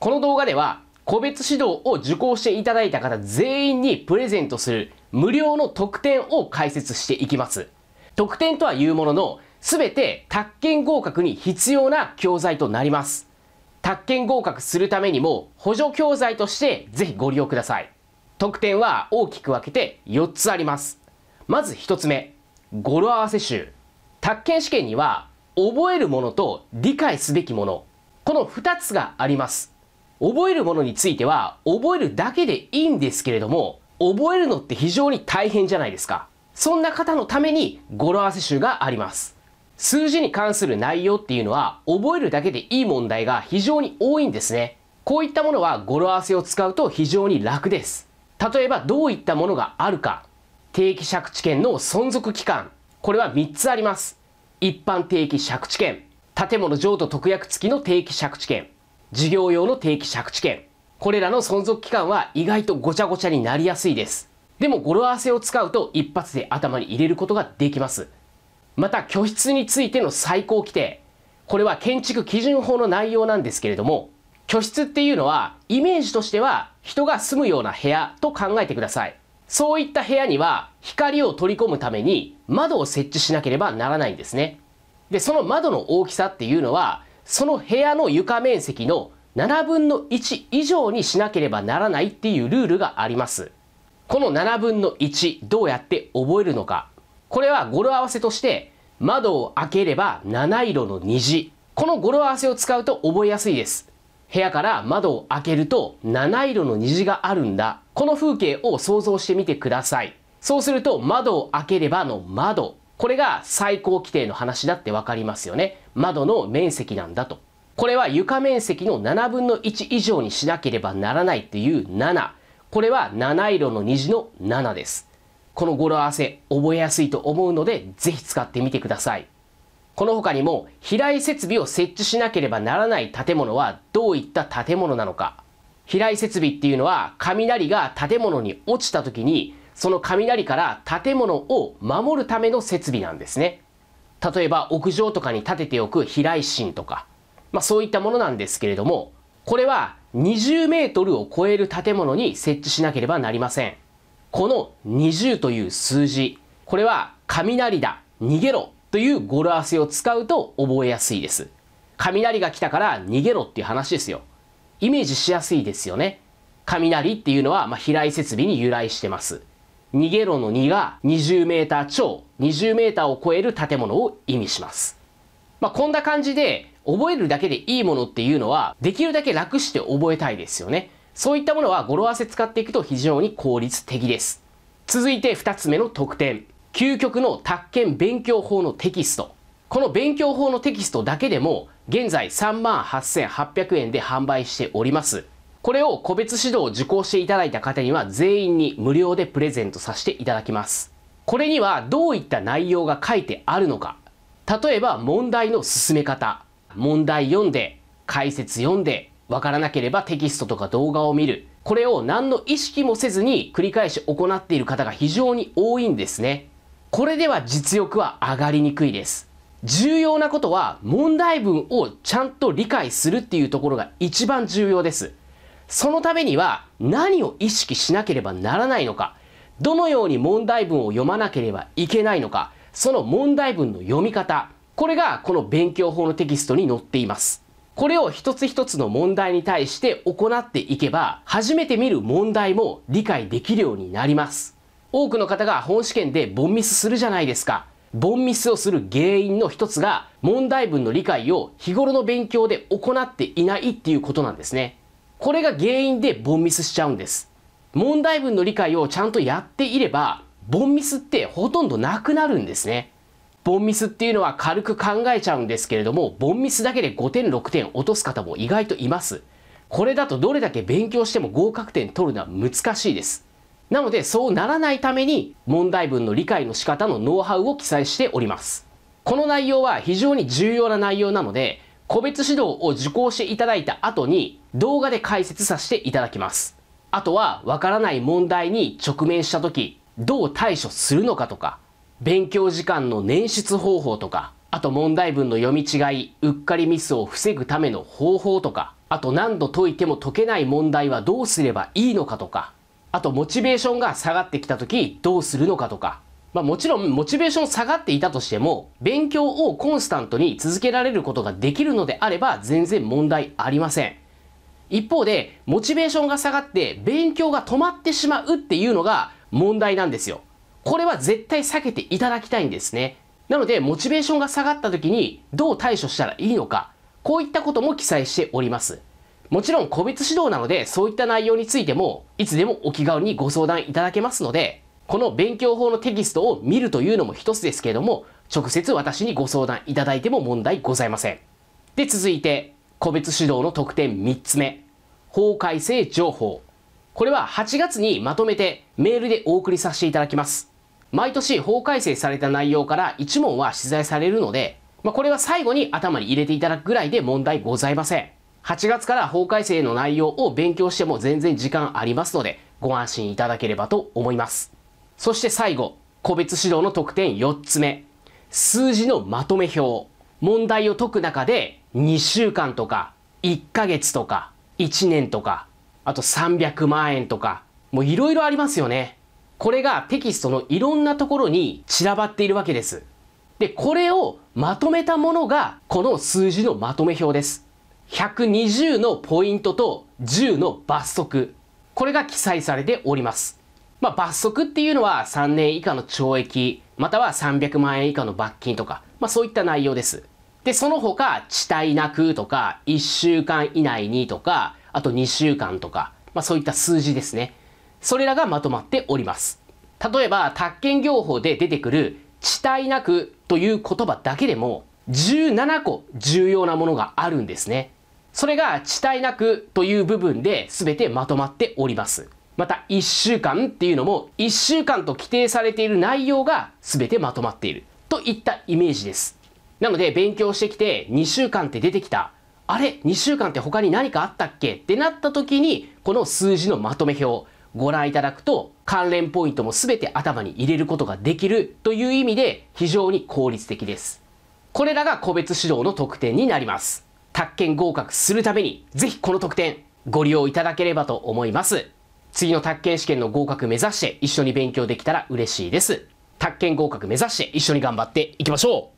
この動画では個別指導を受講していただいた方全員にプレゼントする無料の特典を解説していきます。特典とはいうものの、全て宅建合格に必要な教材となります。宅建合格するためにも補助教材としてぜひご利用ください。特典は大きく分けて4つあります。まず1つ目、語呂合わせ集。宅建試験には覚えるものと理解すべきもの、この2つがあります。覚えるものについては覚えるだけでいいんですけれども、覚えるのって非常に大変じゃないですか。そんな方のために語呂合わせ集があります。数字に関する内容っていうのは覚えるだけでいい問題が非常に多いんですね。こういったものは語呂合わせを使うと非常に楽です。例えばどういったものがあるか。定期借地権の存続期間。これは3つあります。一般定期借地権。建物譲渡特約付きの定期借地権。事業用の定期借地権。これらの存続期間は意外とごちゃごちゃになりやすいです。でも語呂合わせを使うと一発で頭に入れることができます。また居室についての最高規定。これは建築基準法の内容なんですけれども、居室っていうのはイメージとしては人が住むような部屋と考えてください。そういった部屋には光を取り込むために窓を設置しなければならないんですね。で、その窓の大きさっていうのはその部屋の床面積の7分の1以上にしなければならないっていうルールがあります。この7分の1どうやって覚えるのか。これは語呂合わせとして窓を開ければ七色の虹。この語呂合わせを使うと覚えやすいです。部屋から窓を開けると七色の虹があるんだ。この風景を想像してみてください。そうすると窓を開ければの窓。これが最高規定の話だってわかりますよね。窓の面積なんだと。これは床面積の7分の1以上にしなければならないっていう7。これは七色の虹の7です。この語呂合わせ覚えやすいと思うので、ぜひ使ってみてください。この他にも、飛来設備を設置しなければならない建物はどういった建物なのか。飛来設備っていうのは、雷が建物に落ちた時に、その雷から建物を守るための設備なんですね。例えば屋上とかに建てておく飛来心とか、まあ、そういったものなんですけれども、これは20メートルを超える建物に設置しなければなりません。この20という数字、これは雷だ、逃げろという語呂合わせを使うと覚えやすいです。雷が来たから逃げろっていう話ですよ。イメージしやすいですよね。雷っていうのは、まあ、飛来設備に由来してます。逃げろの2が20メーター超、20メーターを超える建物を意味します。まあ、こんな感じで、覚えるだけでいいものっていうのは、できるだけ楽して覚えたいですよね。そういったものは語呂合わせ使っていくと非常に効率的です。続いて2つ目の特典。究極の宅建勉強法のテキスト。この勉強法のテキストだけでも、現在38,800円で販売しております。これを個別指導を受講していただいた方には全員に無料でプレゼントさせていただきます。これにはどういった内容が書いてあるのか。例えば問題の進め方。問題読んで、解説読んで、わからなければテキストとか動画を見る。これを何の意識もせずに繰り返し行っている方が非常に多いんですね。これでは実力は上がりにくいです。重要なことは問題文をちゃんと理解するっていうところが一番重要です。そのためには何を意識しなければならないのか、どのように問題文を読まなければいけないのか、その問題文の読み方、これがこの勉強法のテキストに載っています。これを一つ一つの問題に対して行っていけば、初めて見る問題も理解できるようになります。多くの方が本試験でボンミスするじゃないですか。ボンミスをする原因の一つが、問題文の理解を日頃の勉強で行っていないっていうことなんですね。これが原因でボンミスしちゃうんです。問題文の理解をちゃんとやっていれば、ボンミスってほとんどなくなるんですね。ボンミスっていうのは軽く考えちゃうんですけれども、ボンミスだけで5点6点落とす方も意外といます。これだとどれだけ勉強しても合格点取るのは難しいです。なのでそうならないために問題文の理解の仕方のノウハウを記載しております。この内容は非常に重要な内容なので、個別指導を受講していただいた後に動画で解説させていただきます。あとはわからない問題に直面した時どう対処するのかとか、勉強時間の捻出方法とか、あと問題文の読み違い、うっかりミスを防ぐための方法とか、あと何度解いても解けない問題はどうすればいいのかとか、あとモチベーションが下がってきた時どうするのかとか、まあ、もちろんモチベーション下がっていたとしても勉強をコンスタントに続けられることができるのであれば全然問題ありません一方でモチベーションが下がって勉強が止まってしまうっていうのが問題なんですよこれは絶対避けていただきたいんですねなのでモチベーションが下がった時にどう対処したらいいのかこういったことも記載しておりますもちろん個別指導なのでそういった内容についてもいつでもお気軽にご相談いただけますのでこの勉強法のテキストを見るというのも一つですけれども、直接私にご相談いただいても問題ございません。で、続いて、個別指導の特典3つ目。法改正情報。これは8月にまとめてメールでお送りさせていただきます。毎年法改正された内容から1問は取材されるので、まあ、これは最後に頭に入れていただくぐらいで問題ございません。8月から法改正の内容を勉強しても全然時間ありますので、ご安心いただければと思います。そして最後、個別指導の特典4つ目。数字のまとめ表。問題を解く中で2週間とか、1ヶ月とか、1年とか、あと300万円とか、もういろいろありますよね。これがテキストのいろんなところに散らばっているわけです。で、これをまとめたものが、この数字のまとめ表です。120のポイントと10の罰則。これが記載されております。まあ、罰則っていうのは3年以下の懲役、または300万円以下の罰金とか、まあ、そういった内容です。で、その他、地帯なくとか、1週間以内にとか、あと2週間とか、まあ、そういった数字ですね。それらがまとまっております。例えば、宅建業法で出てくる、地帯なくという言葉だけでも、17個重要なものがあるんですね。それが、地帯なくという部分で全てまとまっております。また1週間っていうのも1週間と規定されている内容が全てまとまっているといったイメージです。なので勉強してきて2週間って出てきた。あれ ?2 週間って他に何かあったっけってなった時にこの数字のまとめ表ご覧いただくと関連ポイントも全て頭に入れることができるという意味で非常に効率的です。これらが個別指導の特典になります。宅建合格するためにぜひこの特典ご利用いただければと思います。次の宅建試験の合格目指して一緒に勉強できたら嬉しいです。宅建合格目指して一緒に頑張っていきましょう